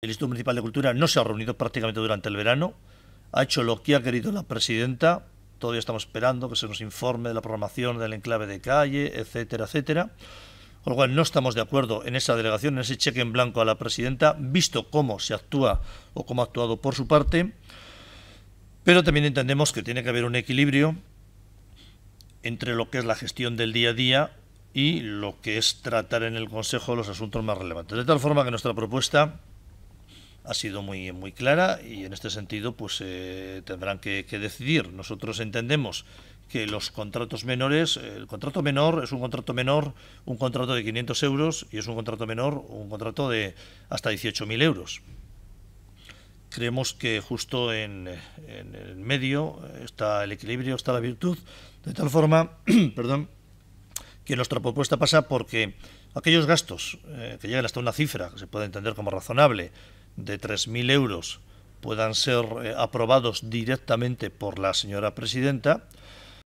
El Instituto Municipal de Cultura no se ha reunido prácticamente durante el verano, ha hecho lo que ha querido la presidenta, todavía estamos esperando que se nos informe de la programación del enclave de calle, etcétera, etcétera. Con lo cual no estamos de acuerdo en esa delegación, en ese cheque en blanco a la presidenta, visto cómo se actúa o cómo ha actuado por su parte, pero también entendemos que tiene que haber un equilibrio entre lo que es la gestión del día a día y lo que es tratar en el Consejo los asuntos más relevantes. De tal forma que nuestra propuesta ha sido muy, muy clara y en este sentido pues eh, tendrán que, decidir. Nosotros entendemos que los contratos menores, el contrato menor es un contrato menor, un contrato de 500 euros y es un contrato menor, un contrato de hasta 18.000 euros. Creemos que justo en, el medio está el equilibrio, está la virtud, de tal forma, perdón, que nuestra propuesta pasa porque aquellos gastos eh, que llegan hasta una cifra que se puede entender como razonable, de 3.000 euros puedan ser eh, aprobados directamente por la señora presidenta